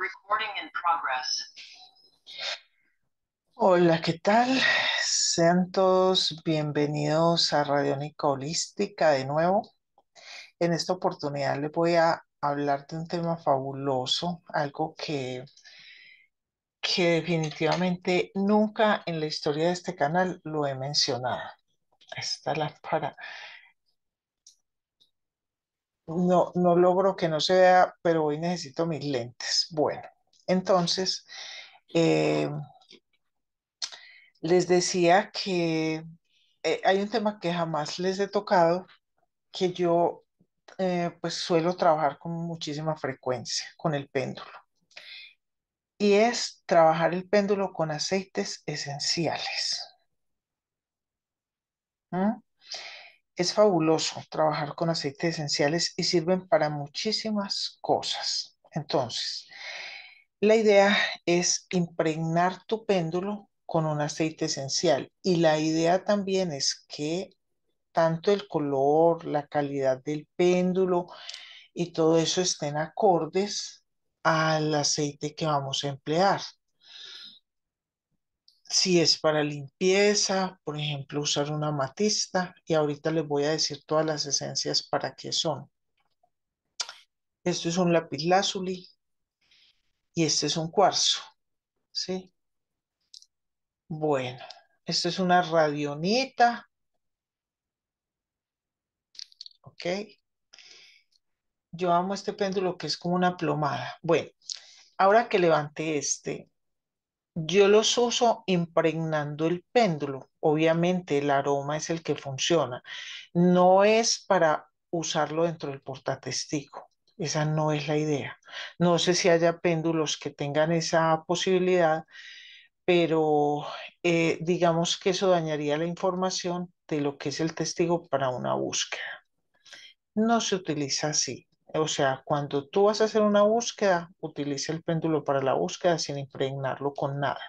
Recording in progress. Hola, ¿qué tal? Sean todos bienvenidos a Radio Nicolística de nuevo. En esta oportunidad les voy a hablar de un tema fabuloso, algo que, que definitivamente nunca en la historia de este canal lo he mencionado. Esta la para, no, no logro que no se vea, pero hoy necesito mis lentes. Bueno, entonces, eh, les decía que eh, hay un tema que jamás les he tocado, que yo eh, pues suelo trabajar con muchísima frecuencia, con el péndulo. Y es trabajar el péndulo con aceites esenciales. ¿Mm? Es fabuloso trabajar con aceites esenciales y sirven para muchísimas cosas. Entonces, la idea es impregnar tu péndulo con un aceite esencial y la idea también es que tanto el color, la calidad del péndulo y todo eso estén acordes al aceite que vamos a emplear si es para limpieza, por ejemplo, usar una matista y ahorita les voy a decir todas las esencias para qué son. Esto es un lázuli. y este es un cuarzo, ¿sí? Bueno, esto es una radionita, ¿ok? Yo amo este péndulo que es como una plomada. Bueno, ahora que levante este, yo los uso impregnando el péndulo. Obviamente el aroma es el que funciona. No es para usarlo dentro del portatestigo. Esa no es la idea. No sé si haya péndulos que tengan esa posibilidad, pero eh, digamos que eso dañaría la información de lo que es el testigo para una búsqueda. No se utiliza así. O sea, cuando tú vas a hacer una búsqueda, utiliza el péndulo para la búsqueda sin impregnarlo con nada,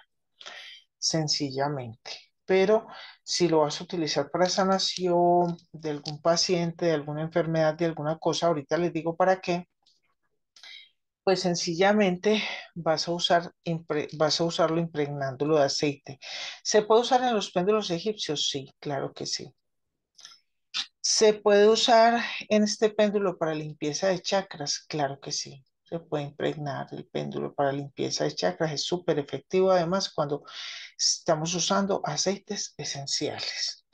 sencillamente. Pero si lo vas a utilizar para sanación de algún paciente, de alguna enfermedad, de alguna cosa, ahorita les digo para qué, pues sencillamente vas a, usar, vas a usarlo impregnándolo de aceite. ¿Se puede usar en los péndulos egipcios? Sí, claro que sí. ¿Se puede usar en este péndulo para limpieza de chakras? Claro que sí. Se puede impregnar el péndulo para limpieza de chakras. Es súper efectivo además cuando estamos usando aceites esenciales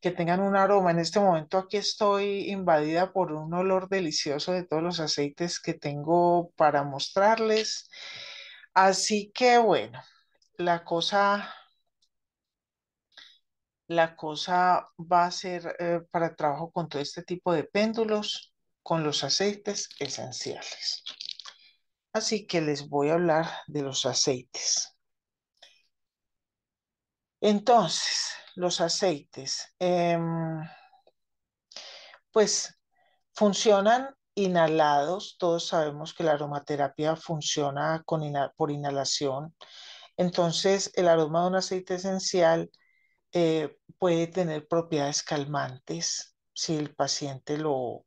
que tengan un aroma. En este momento aquí estoy invadida por un olor delicioso de todos los aceites que tengo para mostrarles. Así que bueno, la cosa la cosa va a ser eh, para trabajo con todo este tipo de péndulos, con los aceites esenciales. Así que les voy a hablar de los aceites. Entonces, los aceites, em, pues funcionan inhalados. Todos sabemos que la aromaterapia funciona por inhalación. Entonces, el aroma de un aceite esencial eh, puede tener propiedades calmantes si el paciente lo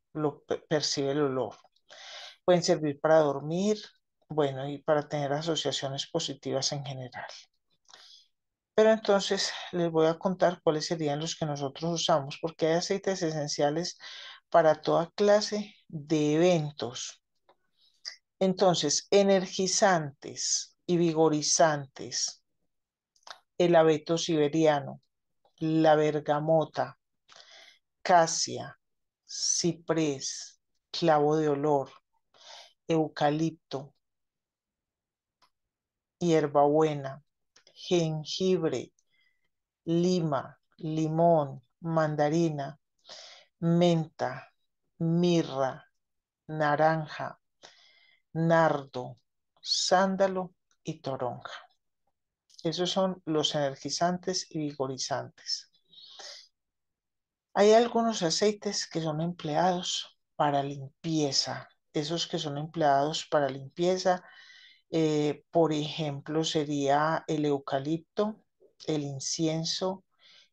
percibe el olor. Pueden servir para dormir, bueno, y para tener asociaciones positivas en general. Pero entonces les voy a contar cuáles serían los que nosotros usamos, porque hay aceites esenciales para toda clase de eventos. Entonces, energizantes y vigorizantes, el abeto siberiano, la bergamota, casia, ciprés, clavo de olor, eucalipto, hierbabuena, jengibre, lima, limón, mandarina, menta, mirra, naranja, nardo, sándalo y toronja. Esos son los energizantes y vigorizantes. Hay algunos aceites que son empleados para limpieza. Esos que son empleados para limpieza, eh, por ejemplo, sería el eucalipto, el incienso,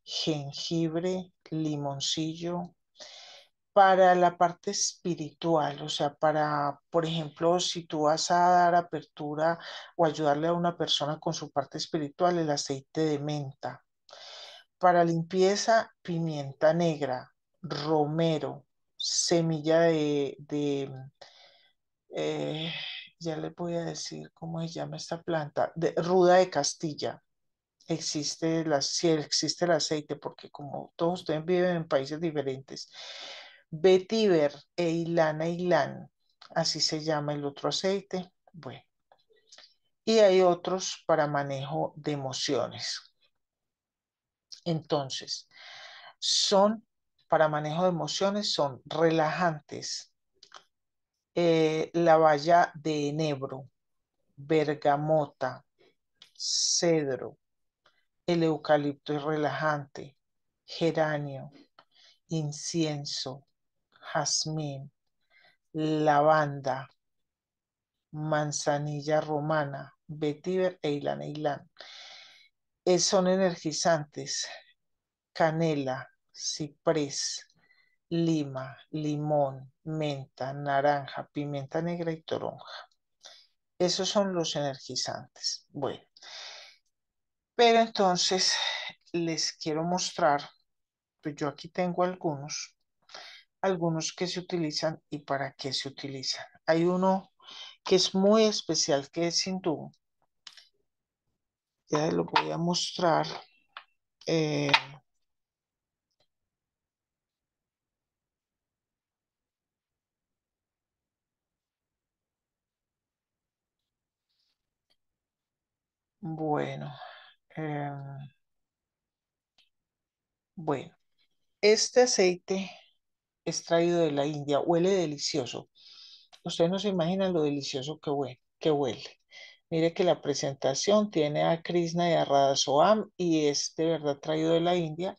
jengibre, limoncillo, para la parte espiritual, o sea, para, por ejemplo, si tú vas a dar apertura o ayudarle a una persona con su parte espiritual, el aceite de menta. Para limpieza, pimienta negra, romero, semilla de, mm, eh, ya le voy a decir cómo se llama esta planta, de, ruda de Castilla existe, la, si existe el aceite, porque como todos ustedes viven en países diferentes, vetiver e ilana ilán, así se llama el otro aceite. Bueno, y hay otros para manejo de emociones. Entonces, son para manejo de emociones, son relajantes, eh, la valla de enebro, bergamota, cedro, el eucalipto es relajante, geranio, incienso, jazmín, lavanda, manzanilla romana, vetiver e ilan eilán. son energizantes, canela, ciprés, lima, limón, menta, naranja, pimienta negra y toronja. Esos son los energizantes. Bueno, pero entonces les quiero mostrar, pues yo aquí tengo algunos algunos que se utilizan y para qué se utilizan. Hay uno que es muy especial, que es hindú. Ya lo voy a mostrar. Eh, bueno, em, bueno, este aceite extraído traído de la India, huele delicioso. Ustedes no se imaginan lo delicioso que huele. Que huele. Mire que la presentación tiene a Krishna y a Radhasoam y es de verdad traído de la India.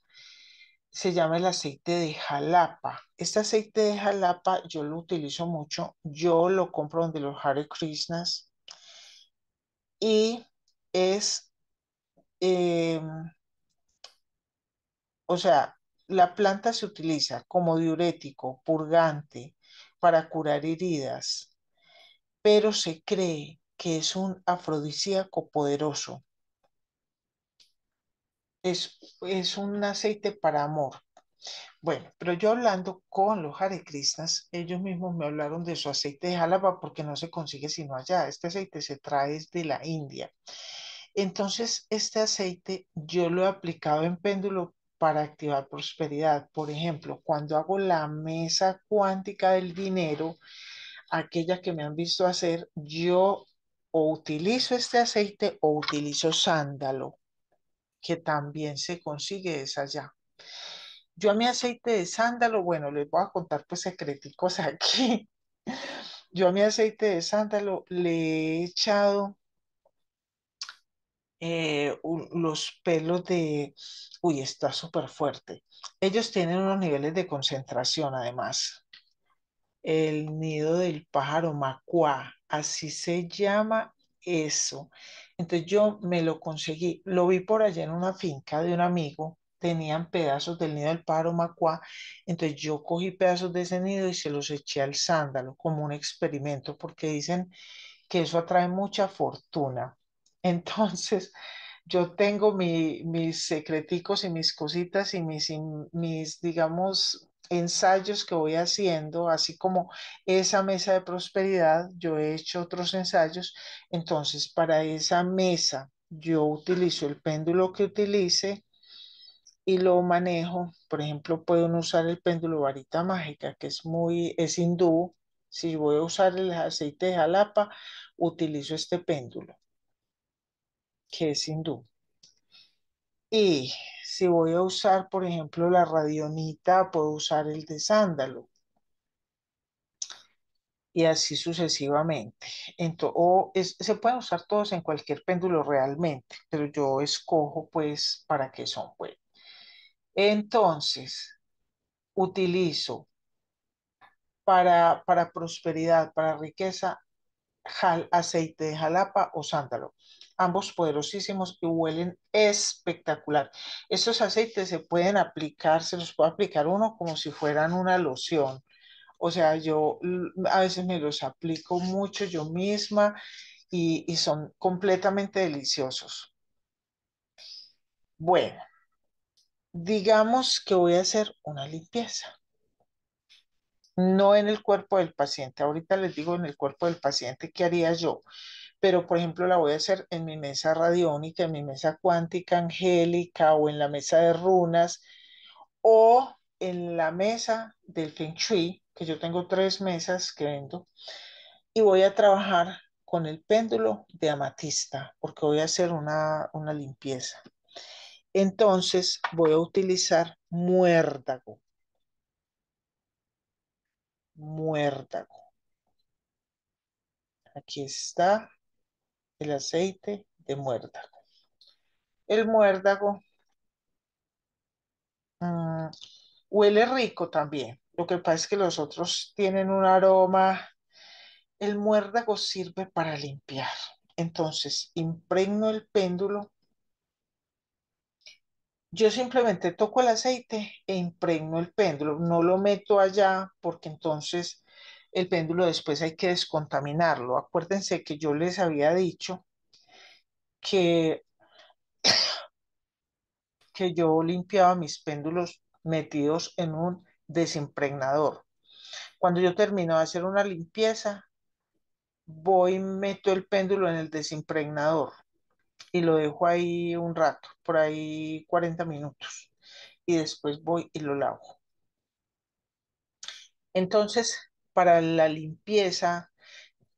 Se llama el aceite de jalapa. Este aceite de jalapa yo lo utilizo mucho. Yo lo compro donde los Hare Krishnas. Y es, em, o sea, la planta se utiliza como diurético, purgante, para curar heridas, pero se cree que es un afrodisíaco poderoso. Es, un aceite para amor. Bueno, pero yo hablando con los Hare ellos mismos me hablaron de su aceite de Jalapa porque no se consigue sino allá. Este aceite se trae de la India. Entonces, este aceite yo lo he aplicado en péndulo para activar prosperidad. Por ejemplo, cuando hago la mesa cuántica del dinero, aquella que me han visto hacer, yo o utilizo este aceite o utilizo sándalo, que también se consigue esa ya, Yo a mi aceite de sándalo, bueno, les voy a contar pues secreticos aquí. Yo a mi aceite de sándalo le he echado eh, los pelos de, uy, está súper fuerte. Ellos tienen unos niveles de concentración además. El nido del pájaro macuá, así se llama eso. Entonces yo me lo conseguí, lo vi por allá en una finca de un amigo, tenían pedazos del nido del pájaro macuá, entonces yo cogí pedazos de ese nido y se los eché al sándalo como un experimento, porque dicen que eso atrae mucha fortuna. Entonces, yo tengo mis secreticos y mis cositas y mis, mis, digamos, ensayos que voy haciendo, así como esa mesa de prosperidad, yo he hecho otros ensayos. Entonces, para esa mesa, yo utilizo el péndulo que utilice y lo manejo. Por ejemplo, pueden usar el péndulo varita mágica, que es muy, es hindú. Si voy a usar el aceite de jalapa, utilizo este péndulo que es hindú. Y si voy a usar, por ejemplo, la radionita, puedo usar el de sándalo. Y así sucesivamente. Entonces, se pueden usar todos en cualquier péndulo realmente, pero yo escojo pues para qué son pues Entonces, utilizo para, para prosperidad, para riqueza, aceite de jalapa o sándalo ambos poderosísimos y huelen espectacular. Estos aceites se pueden aplicar, se los puede aplicar uno como si fueran una loción. O sea, yo a veces me los aplico mucho yo misma y, y son completamente deliciosos. Bueno, digamos que voy a hacer una limpieza no en el cuerpo del paciente. Ahorita les digo en el cuerpo del paciente qué haría yo, pero por ejemplo la voy a hacer en mi mesa radiónica, en mi mesa cuántica angélica o en la mesa de runas o en la mesa del Feng Shui, que yo tengo tres mesas que vendo, y voy a trabajar con el péndulo de amatista, porque voy a hacer una, una limpieza. Entonces voy a utilizar muérdago. Muérdago. Aquí está el aceite de muérdago. El muérdago mm, huele rico también. Lo que pasa es que los otros tienen un aroma. El muérdago sirve para limpiar. Entonces, impregno el péndulo. Yo simplemente toco el aceite e impregno el péndulo. No lo meto allá porque entonces el péndulo después hay que descontaminarlo. Acuérdense que yo les había dicho que, que yo limpiaba mis péndulos metidos en un desimpregnador. Cuando yo termino de hacer una limpieza, voy y meto el péndulo en el desimpregnador y lo dejo ahí un rato, por ahí 40 minutos, y después voy y lo lavo. Entonces, para la limpieza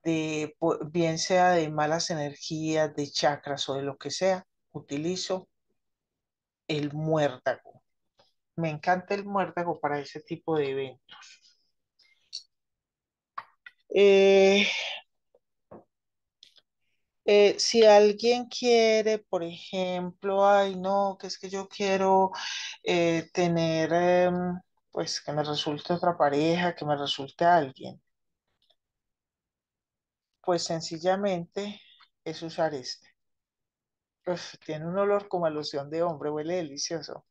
de, bien sea de malas energías, de chakras o de lo que sea, utilizo el muérdago. Me encanta el muérdago para ese tipo de eventos. Eh, eh, si alguien quiere, por ejemplo, ay, no, que es que yo quiero eh, tener em, pues que me resulte otra pareja, que me resulte alguien. Pues sencillamente es usar este. tiene un olor como alusión de hombre, huele delicioso.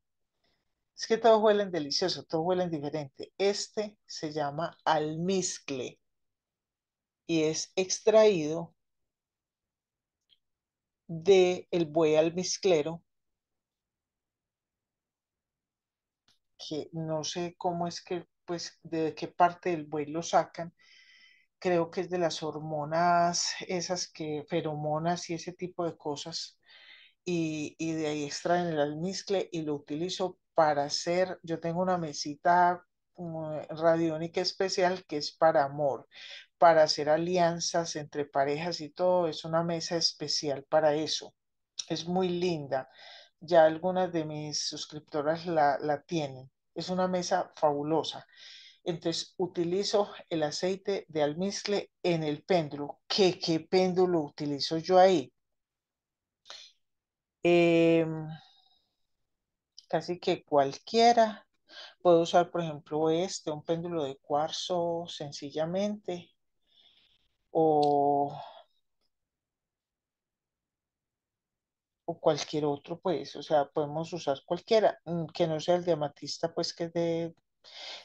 Es que todos huelen delicioso, todos huelen diferente. Este se llama almizcle y es extraído de el buey almizclero que no sé cómo es que, pues, de qué parte del buey lo sacan. Creo que es de las hormonas, esas que, feromonas y ese tipo de cosas. Y, y de ahí extraen el almizcle y lo utilizo para hacer, yo tengo una mesita mm, radiónica especial que es para amor, para hacer alianzas entre parejas y todo, es una mesa especial para eso. Es muy linda ya algunas de mis suscriptoras la, tienen. Es una mesa fabulosa. Entonces utilizo el aceite de almizcle en el péndulo. ¿Qué, péndulo utilizo yo ahí? Em, casi que cualquiera. Puedo usar, por ejemplo, este, un péndulo de cuarzo sencillamente. O cualquier otro, pues, o sea, podemos usar cualquiera, mm, que no sea el diamatista, pues que de...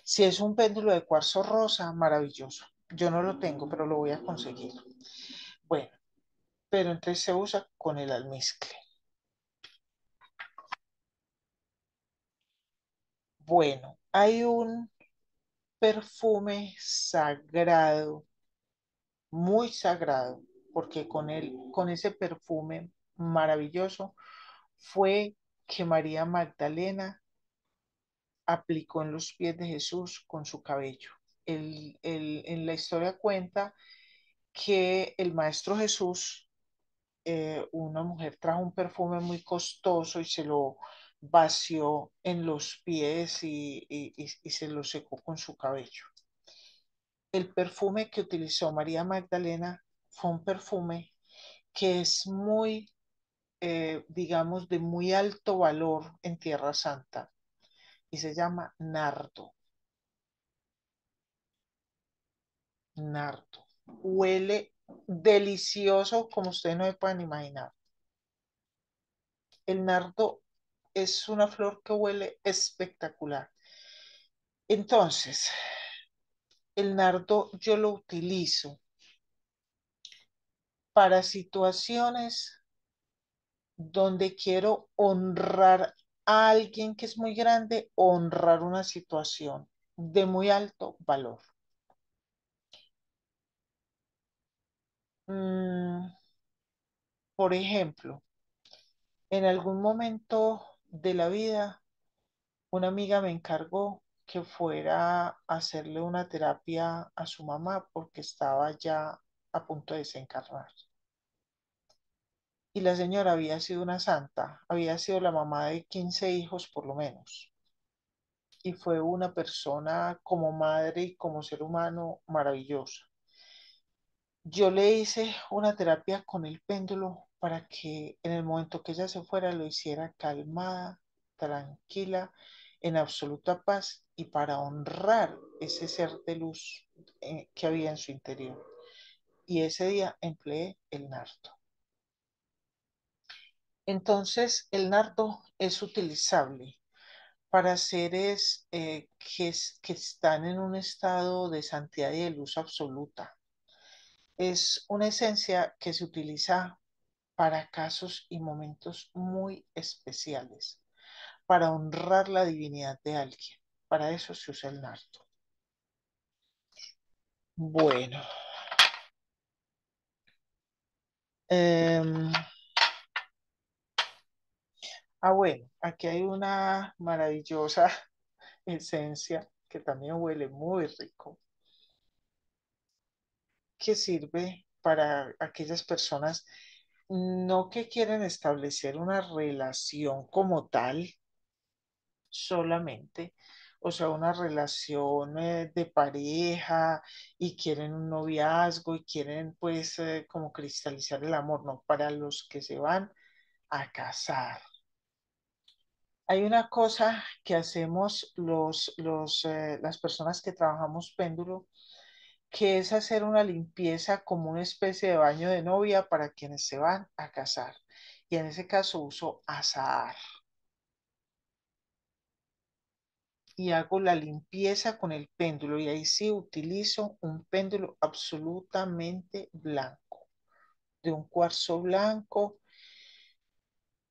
Si es un péndulo de cuarzo rosa, maravilloso. Yo no lo tengo, pero lo voy a conseguir. Bueno, pero entonces se usa con el almizcle. Bueno, hay un perfume sagrado, muy sagrado, porque con, él con ese perfume maravilloso fue que María Magdalena aplicó en los pies de Jesús con su cabello. en la historia cuenta que el Maestro Jesús, eh, una mujer trajo un perfume muy costoso y se lo vació en los pies y se lo secó con su cabello. El perfume que utilizó María Magdalena fue un perfume que es muy eh, digamos, de muy alto valor en Tierra Santa y se llama nardo. Nardo. Huele delicioso como ustedes no me pueden imaginar. El nardo es una flor que huele espectacular. Entonces, el nardo yo lo utilizo para situaciones donde quiero honrar a alguien que es muy grande, honrar una situación de muy alto valor. Mm, por ejemplo, en algún momento de la vida, una amiga me encargó que fuera a hacerle una terapia a su mamá porque estaba ya a punto de desencarnar y la señora había sido una santa, había sido la mamá de 15 hijos por lo menos. Y fue una persona como madre y como ser humano maravillosa. Yo le hice una terapia con el péndulo para que en el momento que ella se fuera lo hiciera calmada, tranquila, en absoluta paz y para honrar ese ser de luz eh, que había en su interior. Y ese día empleé el nardo. Entonces, el nardo es utilizable para seres eh, que, están en un estado de santidad y de luz absoluta. Es una esencia que se utiliza para casos y momentos muy especiales, para honrar la divinidad de alguien. Para eso se usa el nardo. Bueno. Em, Ah, bueno, aquí hay una maravillosa esencia que también huele muy rico, que sirve para aquellas personas no que quieren establecer una relación como tal solamente, o sea, una relación eh, de pareja y quieren un noviazgo y quieren pues eh, como cristalizar el amor, no, para los que se van a casar. Hay una cosa que hacemos los, eh, las personas que trabajamos péndulo, que es hacer una limpieza como una especie de baño de novia para quienes se van a casar. Y en ese caso uso azahar Y hago la limpieza con el péndulo. Y ahí sí utilizo un péndulo absolutamente blanco, de un cuarzo blanco.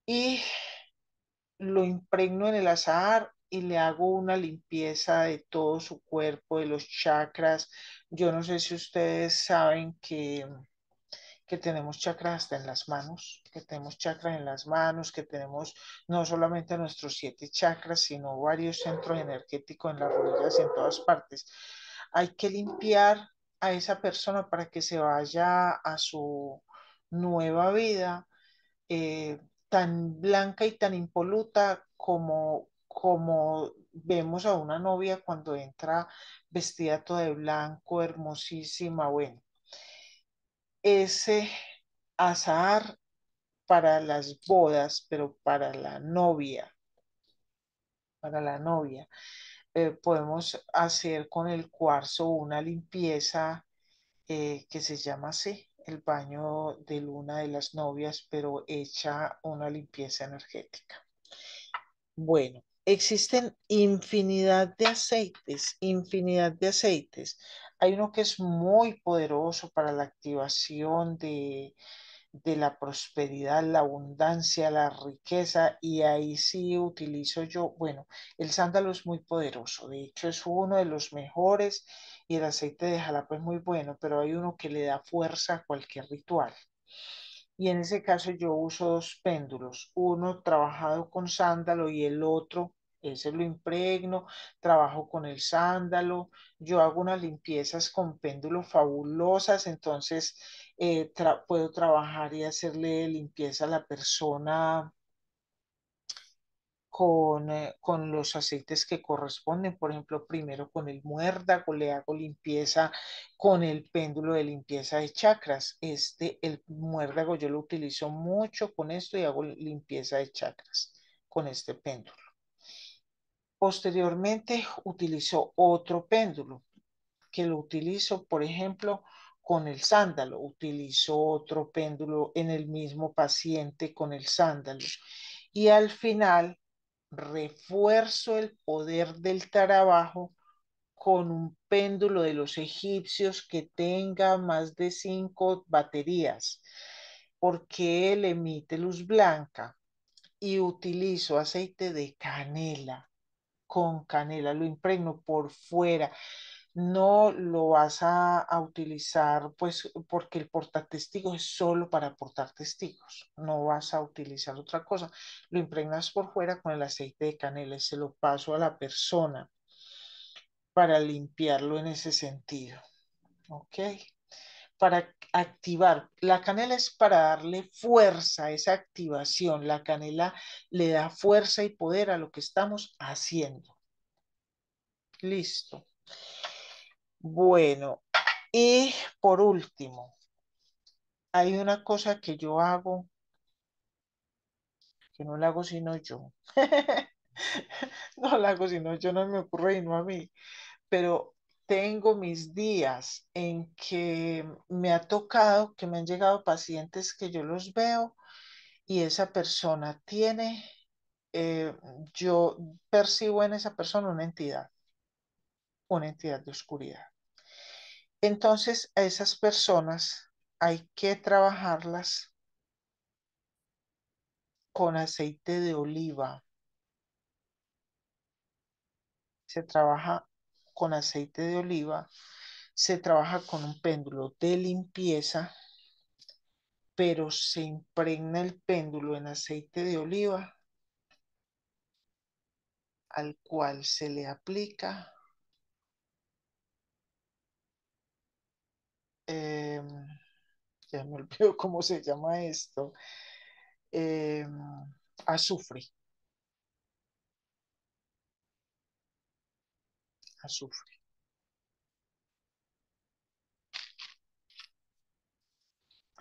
Y lo impregno en el azar y le hago una limpieza de todo su cuerpo, de los chakras. Yo no sé si ustedes saben que, que tenemos chakras hasta en las manos, que tenemos chakras en las manos, que tenemos no solamente nuestros siete chakras, sino varios centros energéticos en las rodillas y en todas partes. Hay que limpiar a esa persona para que se vaya a su nueva vida. Eh, tan blanca y tan impoluta como, como vemos a una novia cuando entra vestida toda de blanco, hermosísima, bueno. Ese azar para las bodas, pero para la novia, para la novia, eh, podemos hacer con el cuarzo una limpieza eh, que se llama así, el baño de luna de las novias, pero hecha una limpieza energética. Bueno, existen infinidad de aceites, infinidad de aceites. Hay uno que es muy poderoso para la activación de, de la prosperidad, la abundancia, la riqueza, y ahí sí utilizo yo, bueno, el sándalo es muy poderoso, de hecho es uno de los mejores y el aceite de jalapa es muy bueno, pero hay uno que le da fuerza a cualquier ritual. Y en ese caso yo uso dos péndulos, uno trabajado con sándalo y el otro, ese lo impregno, trabajo con el sándalo, yo hago unas limpiezas con péndulos fabulosas, entonces eh, puedo trabajar y hacerle limpieza a la persona eh, con, los aceites que corresponden. Por ejemplo, primero con el muérdago le hago limpieza con el péndulo de limpieza de chakras. Este, el muérdago yo lo utilizo mucho con esto y hago limpieza de chakras con este péndulo. Posteriormente utilizo otro péndulo que lo utilizo, por ejemplo, con el sándalo. Utilizo otro péndulo en el mismo paciente con el sándalo. Y al final refuerzo el poder del trabajo con un péndulo de los egipcios que tenga más de cinco baterías, porque él emite luz blanca y utilizo aceite de canela. Con canela lo impregno por fuera no lo vas a, utilizar, pues, porque el portatestigo es solo para portar testigos. No vas a utilizar otra cosa. Lo impregnas por fuera con el aceite de canela y se lo paso a la persona para limpiarlo en ese sentido. ¿Ok? Para activar. La canela es para darle fuerza a esa activación. La canela le da fuerza y poder a lo que estamos haciendo. Listo. Bueno, y por último, hay una cosa que yo hago, que no la hago sino yo. no la hago sino yo, no me ocurre y no a mí. Pero tengo mis días en que me ha tocado, que me han llegado pacientes que yo los veo y esa persona tiene, eh, yo percibo en esa persona una entidad, una entidad de oscuridad. Entonces a esas personas hay que trabajarlas con aceite de oliva. Se trabaja con aceite de oliva, se trabaja con un péndulo de limpieza, pero se impregna el péndulo en aceite de oliva al cual se le aplica Em, ya me olvido cómo se llama esto, em, azufre. Azufre.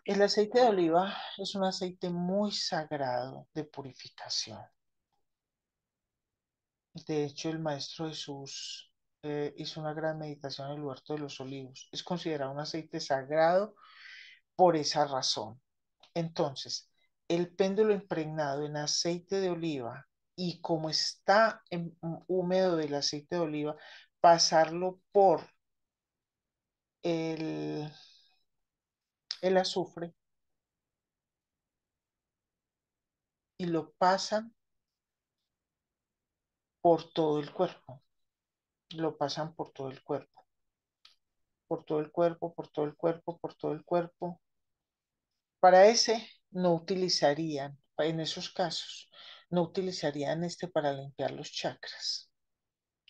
El aceite de oliva es un aceite muy sagrado de purificación. De hecho, el maestro Jesús eh, hizo una gran meditación en el huerto de los olivos. Es considerado un aceite sagrado por esa razón. Entonces, el péndulo impregnado en aceite de oliva y como está en, húmedo del aceite de oliva, pasarlo por el, el azufre y lo pasan por todo el cuerpo lo pasan por todo el cuerpo. Por todo el cuerpo, por todo el cuerpo, por todo el cuerpo. Para ese no utilizarían, en esos casos, no utilizarían este para limpiar los chakras.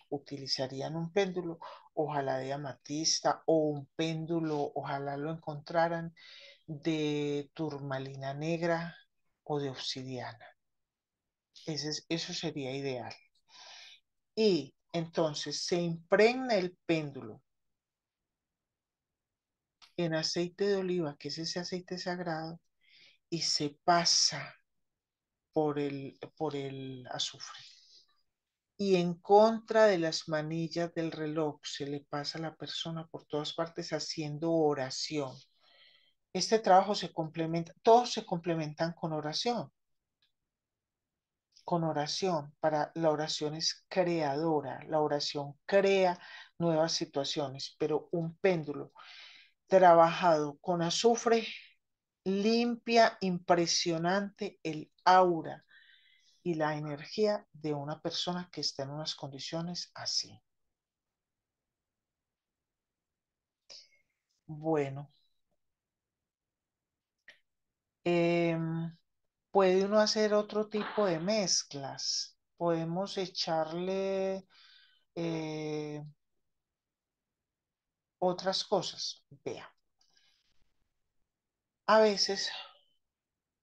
Utilizarían un péndulo, ojalá de amatista o un péndulo, ojalá lo encontraran de turmalina negra o de obsidiana. Ese, eso sería ideal. Y entonces se impregna el péndulo en aceite de oliva, que es ese aceite sagrado, y se pasa por el, azufre. Y en contra de las manillas del reloj se le pasa a la persona por todas partes haciendo oración. Este trabajo se complementa, todos se complementan con oración con oración. Para la oración es creadora, la oración crea nuevas situaciones, pero un péndulo trabajado con azufre limpia impresionante el aura y la energía de una persona que está en unas condiciones así. Bueno. Em, puede uno hacer otro tipo de mezclas. Podemos echarle eh, otras cosas. Vea. A veces,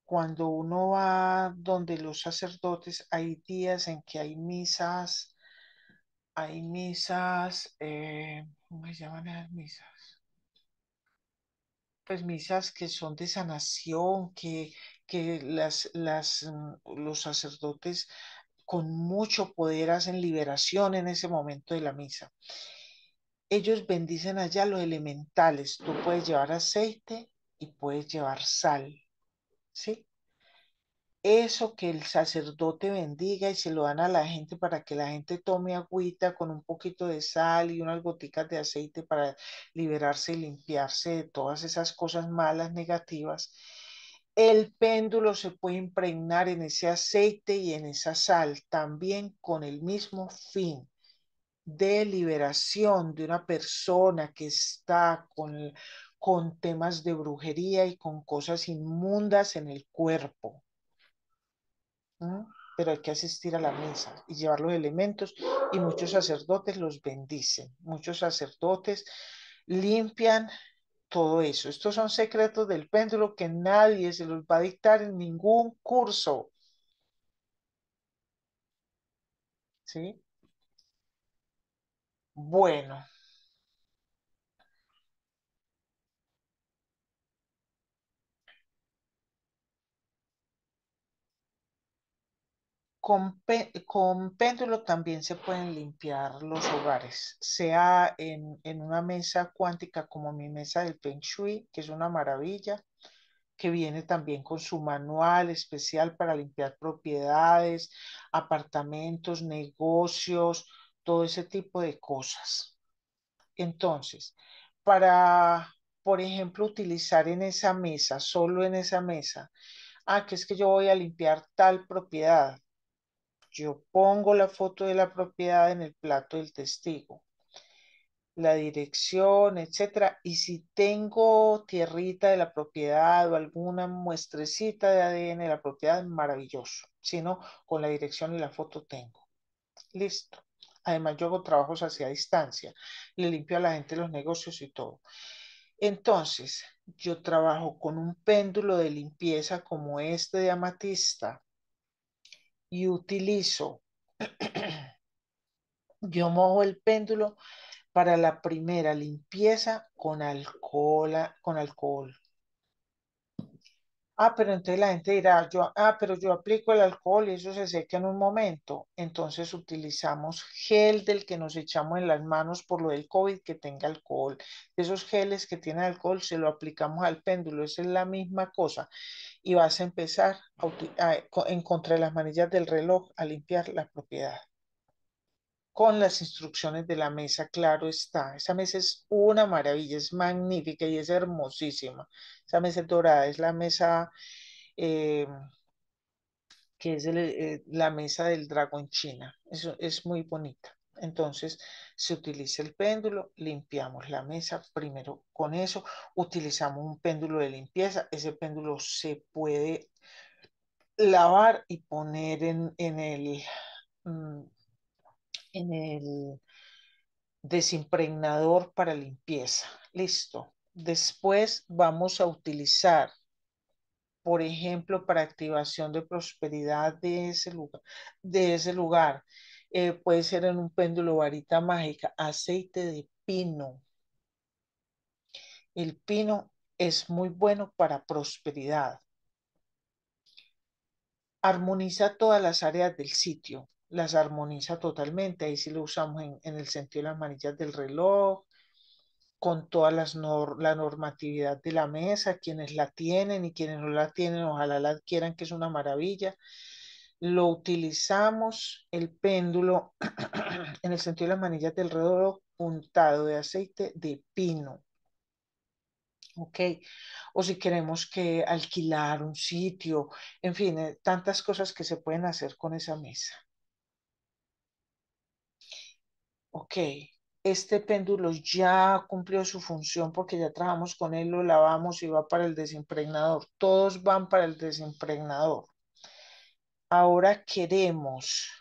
cuando uno va donde los sacerdotes, hay días en que hay misas, hay misas, eh, ¿cómo se llaman esas misas? Pues misas que son de sanación, que que las, mm, los sacerdotes con mucho poder hacen liberación en ese momento de la misa. Ellos bendicen allá los elementales. Tú puedes llevar aceite y puedes llevar sal. ¿Sí? Eso que el sacerdote bendiga y se lo dan a la gente para que la gente tome agüita con un poquito de sal y unas goticas de aceite para liberarse y limpiarse de todas esas cosas malas, negativas el péndulo se puede impregnar en ese aceite y en esa sal, también con el mismo fin de liberación de una persona que está con, con temas de brujería y con cosas inmundas en el cuerpo. ¿Mm? Pero hay que asistir a la mesa y llevar los elementos y muchos sacerdotes los bendicen, muchos sacerdotes limpian todo eso. Estos son secretos del péndulo que nadie se los va a dictar en ningún curso. ¿Sí? Bueno, Con, péndulo también se pueden limpiar los hogares, sea en, en, una mesa cuántica como mi mesa del Feng Shui, que es una maravilla, que viene también con su manual especial para limpiar propiedades, apartamentos, negocios, todo ese tipo de cosas. Entonces, para, por ejemplo, utilizar en esa mesa, solo en esa mesa, ah, que es que yo voy a limpiar tal propiedad, yo pongo la foto de la propiedad en el plato del testigo, la dirección, etcétera. Y si tengo tierrita de la propiedad o alguna muestrecita de ADN de la propiedad, maravilloso. Si no, con la dirección y la foto tengo. Listo. Además, yo hago trabajos hacia distancia. Le limpio a la gente los negocios y todo. Entonces, yo trabajo con un péndulo de limpieza como este de amatista y utilizo, yo mojo el péndulo para la primera limpieza con alcohol, con alcohol. Ah, pero entonces la gente dirá, yo, ah, pero yo aplico el alcohol y eso se seca en un momento. Entonces utilizamos gel del que nos echamos en las manos por lo del COVID que tenga alcohol. Esos geles que tienen alcohol se lo aplicamos al péndulo, es la misma cosa y vas a empezar en contra de las manillas del reloj a limpiar la propiedad. Con las instrucciones de la mesa, claro está. Esa mesa es una maravilla, es magnífica y es hermosísima. Esa mesa es dorada, es la mesa eh, que es eh, la mesa del dragón china. es muy bonita entonces se utiliza el péndulo, limpiamos la mesa primero con eso, utilizamos un péndulo de limpieza, ese péndulo se puede lavar y poner en, el... Mm, en el desimpregnador para limpieza. Listo. Después vamos a utilizar, por ejemplo, para activación de prosperidad de ese lugar, de ese lugar eh, puede ser en un péndulo varita mágica, aceite de pino. El pino es muy bueno para prosperidad. Armoniza todas las áreas del sitio, las armoniza totalmente. Ahí sí lo usamos en, el sentido de las manillas del reloj, con toda la normatividad de la mesa, quienes la tienen y quienes no la tienen, ojalá la adquieran, que es una maravilla lo utilizamos el péndulo en el sentido de las manillas del reloj puntado de aceite de pino. ¿ok? O si queremos que alquilar un sitio, en fin, eh, tantas cosas que se pueden hacer con esa mesa. Ok, este péndulo ya cumplió su función porque ya trabajamos con él, lo lavamos y va para el desimpregnador. Todos van para el desimpregnador ahora queremos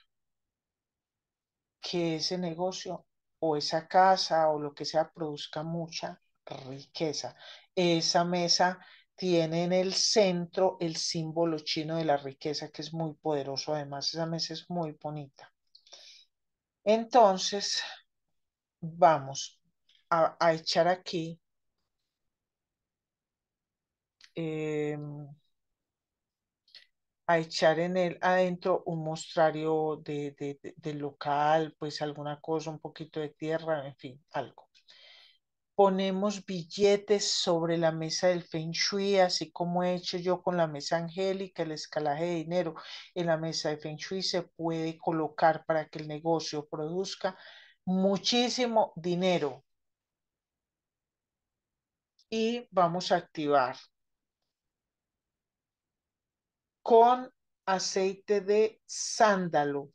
que ese negocio o esa casa o lo que sea produzca mucha riqueza. Esa mesa tiene en el centro el símbolo chino de la riqueza, que es muy poderoso. Además, esa mesa es muy bonita. Entonces, vamos a, echar aquí. Em, a echar en él adentro un mostrario de, de, del local, pues alguna cosa, un poquito de tierra, en fin, algo. Ponemos billetes sobre la mesa del Feng Shui, así como he hecho yo con la mesa angélica, el escalaje de dinero en la mesa de Feng Shui se puede colocar para que el negocio produzca muchísimo dinero. Y vamos a activar con aceite de sándalo,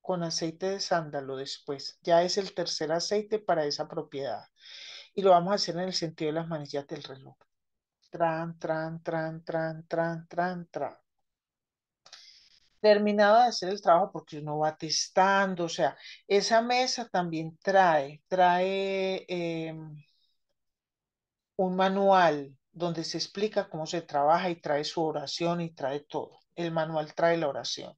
con aceite de sándalo después. Ya es el tercer aceite para esa propiedad. Y lo vamos a hacer en el sentido de las manillas del reloj. Tran, tran, tran, tran, tran, tran, tran. Terminado de hacer el trabajo porque uno va testando, o sea, esa mesa también trae, trae em, un manual, donde se explica cómo se trabaja y trae su oración y trae todo. El manual trae la oración.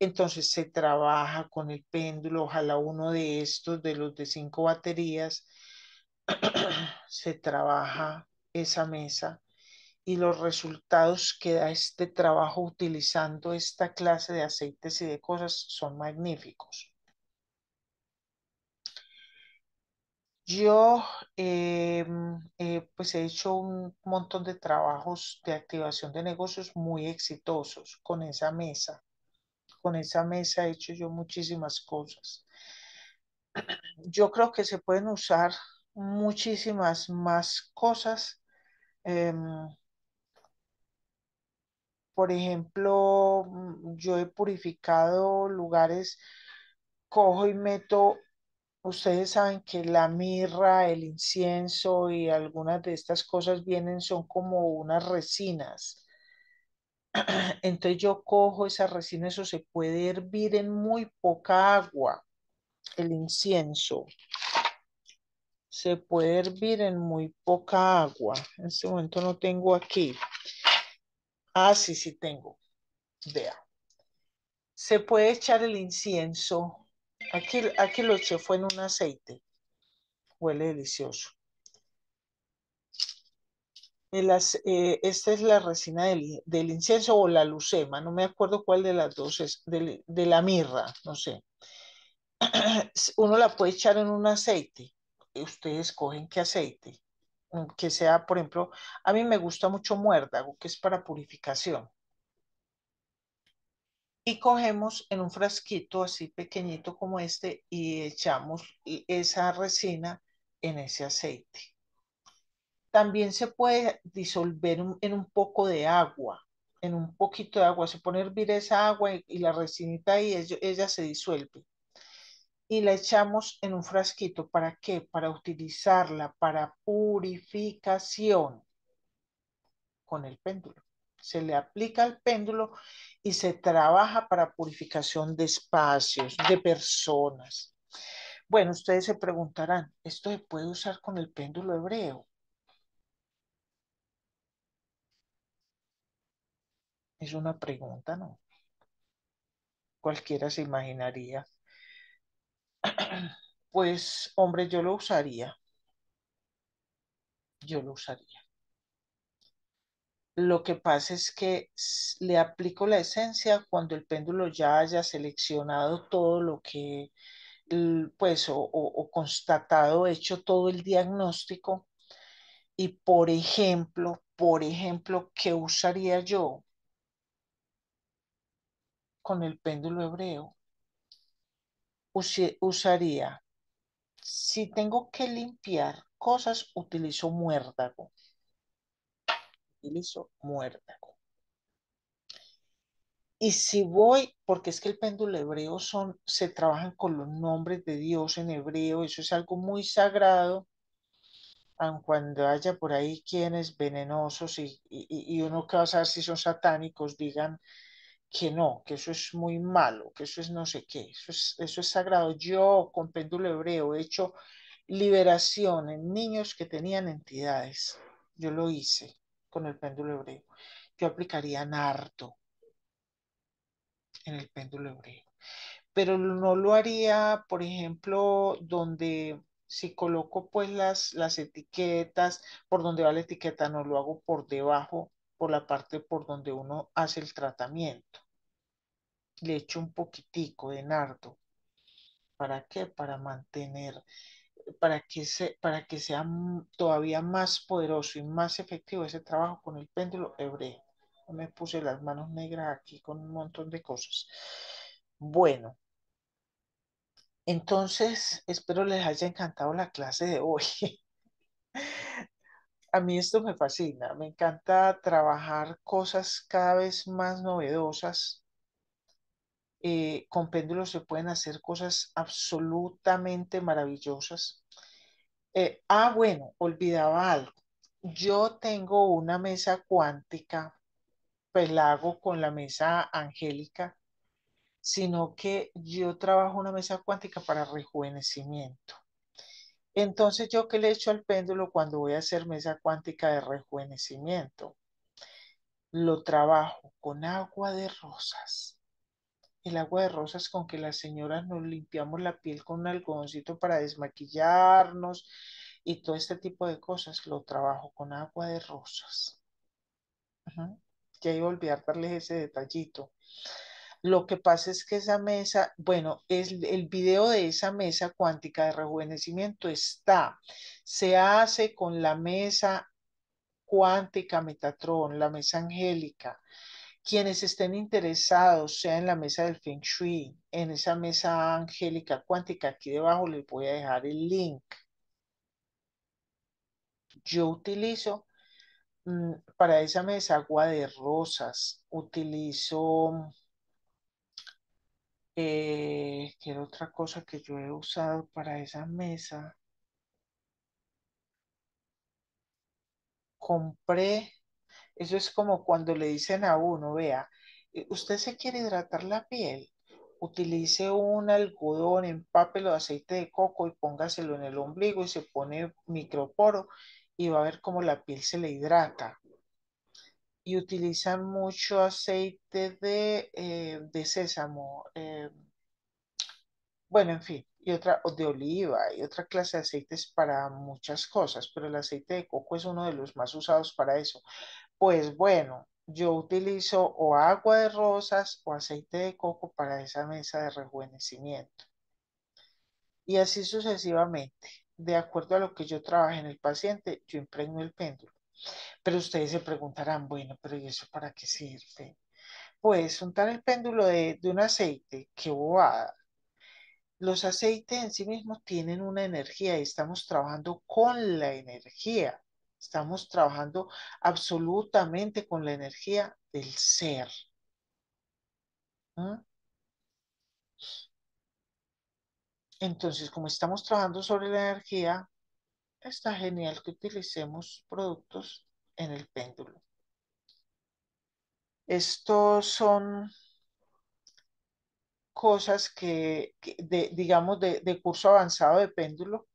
Entonces se trabaja con el péndulo, ojalá uno de estos, de los de cinco baterías, se trabaja esa mesa y los resultados que da este trabajo utilizando esta clase de aceites y de cosas son magníficos. Yo eh, eh, pues he hecho un montón de trabajos de activación de negocios muy exitosos con esa mesa. Con esa mesa he hecho yo muchísimas cosas. Yo creo que se pueden usar muchísimas más cosas. Em, por ejemplo, mm, yo he purificado lugares, cojo y meto Ustedes saben que la mirra, el incienso y algunas de estas cosas vienen, son como unas resinas. Entonces yo cojo esa resina, eso se puede hervir en muy poca agua, el incienso. Se puede hervir en muy poca agua. En este momento no tengo aquí. Ah, sí, sí tengo. Vea. Se puede echar el incienso Aquí, lo eché fue en un aceite. Huele delicioso. Eh, esta es la resina del, incienso o la lucema, no me acuerdo cuál de las dos es, de, de la mirra, no sé. Uno la puede echar en un aceite. Ustedes cogen qué aceite. Mm, que sea, por ejemplo, a mí me gusta mucho muérdago, que es para purificación y cogemos en un frasquito así pequeñito como este y echamos esa resina en ese aceite. También se puede disolver en un poco de agua, en un poquito de agua. Se pone a hervir esa agua y, la resinita ahí, ella se disuelve. Y la echamos en un frasquito. ¿Para qué? Para utilizarla para purificación con el péndulo se le aplica al péndulo y se trabaja para purificación de espacios, de personas. Bueno, ustedes se preguntarán, ¿esto se puede usar con el péndulo hebreo? Es una pregunta, ¿no? Cualquiera se imaginaría. Pues, hombre, yo lo usaría. Yo lo usaría. Lo que pasa es que le aplico la esencia cuando el péndulo ya haya seleccionado todo lo que, pues, o, o, constatado, hecho todo el diagnóstico. Y por ejemplo, por ejemplo, ¿qué usaría yo con el péndulo hebreo? usaría, si tengo que limpiar cosas, utilizo muérdago muerta Y si voy, porque es que el péndulo hebreo son, se trabajan con los nombres de Dios en hebreo, eso es algo muy sagrado, aun cuando haya por ahí quienes venenosos y, y, uno que va a saber si son satánicos, digan que no, que eso es muy malo, que eso es no sé qué, eso es, eso es sagrado. Yo con péndulo hebreo he hecho liberación en niños que tenían entidades, yo lo hice con el péndulo hebreo. Yo aplicaría nardo en el péndulo hebreo. Pero no lo haría, por ejemplo, donde si coloco pues las, las etiquetas, por donde va la etiqueta, no lo hago por debajo, por la parte por donde uno hace el tratamiento. Le echo un poquitico de nardo. ¿Para qué? Para mantener para que, para que sea todavía más poderoso y más efectivo ese trabajo con el péndulo hebreo. Me puse las manos negras aquí con un montón de cosas. Bueno, entonces espero les haya encantado la clase de hoy. A mí esto me fascina, me encanta trabajar cosas cada vez más novedosas, eh, con péndulos se pueden hacer cosas absolutamente maravillosas. Eh, ah, bueno, olvidaba algo. Yo tengo una mesa cuántica, pues la hago con la mesa angélica, sino que yo trabajo una mesa cuántica para rejuvenecimiento. Entonces, ¿yo qué le echo al péndulo cuando voy a hacer mesa cuántica de rejuvenecimiento? Lo trabajo con agua de rosas el agua de rosas con que las señoras nos limpiamos la piel con un algodoncito para desmaquillarnos y todo este tipo de cosas, lo trabajo con agua de rosas. Ya iba a olvidar darles ese detallito. Lo que pasa es que esa mesa, bueno, es el video de esa mesa cuántica de rejuvenecimiento está. Se hace con la mesa cuántica Metatron, la mesa angélica. Quienes estén interesados, sea en la mesa del Feng Shui, en esa mesa angélica cuántica, aquí debajo les voy a dejar el link. Yo utilizo mm, para esa mesa agua de rosas, utilizo eh, ¿qué otra cosa que yo he usado para esa mesa? Compré eso es como cuando le dicen a uno, vea, eh, usted se quiere hidratar la piel, utilice un algodón, empápelo de aceite de coco y póngaselo en el ombligo y se pone microporo y va a ver cómo la piel se le hidrata. Y utilizan mucho aceite de, eh, de sésamo, eh, bueno, en fin, y otra de oliva y otra clase de aceites para muchas cosas, pero el aceite de coco es uno de los más usados para eso pues bueno, yo utilizo o agua de rosas o aceite de coco para esa mesa de rejuvenecimiento. Y así sucesivamente, de acuerdo a lo que yo trabaje en el paciente, yo impregno el péndulo. Pero ustedes se preguntarán, bueno, pero ¿y eso para qué sirve? Pues untar el péndulo de, de un aceite, qué bobada. Los aceites en sí mismos tienen una energía y estamos trabajando con la energía. Estamos trabajando absolutamente con la energía del ser. ¿Mm? Entonces, como estamos trabajando sobre la energía, está genial que utilicemos productos en el péndulo. Estos son cosas que, digamos, de curso avanzado de péndulo,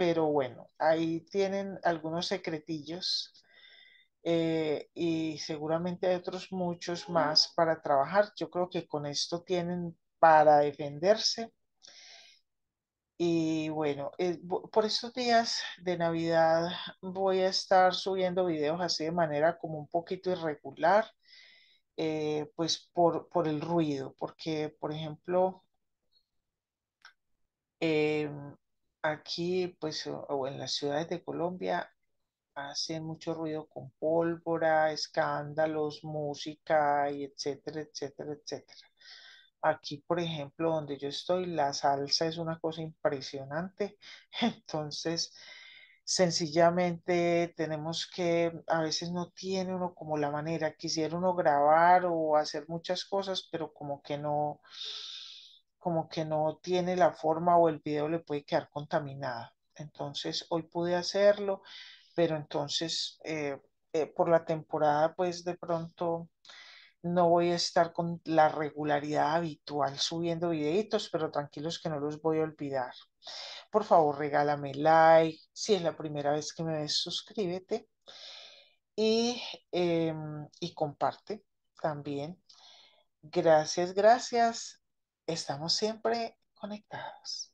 pero bueno, ahí tienen algunos secretillos eh, y seguramente hay otros muchos más para trabajar. Yo creo que con esto tienen para defenderse. Y bueno, eh, por estos días de Navidad voy a estar subiendo videos así de manera como un poquito irregular, eh, pues por, por el ruido, porque por ejemplo, eh, aquí, pues, o, en las ciudades de Colombia, hace mucho ruido con pólvora, escándalos, música y etcétera, etcétera, etcétera. Aquí, por ejemplo, donde yo estoy, la salsa es una cosa impresionante. Entonces, sencillamente tenemos que, a veces no tiene uno como la manera, quisiera uno grabar o hacer muchas cosas, pero como que no, como que no tiene la forma o el video le puede quedar contaminada. Entonces hoy pude hacerlo, pero entonces eh, eh, por la temporada pues de pronto no voy a estar con la regularidad habitual subiendo videitos, pero tranquilos que no los voy a olvidar. Por favor, regálame like. Si es la primera vez que me ves, suscríbete y, em, y comparte también. Gracias, gracias estamos siempre conectados.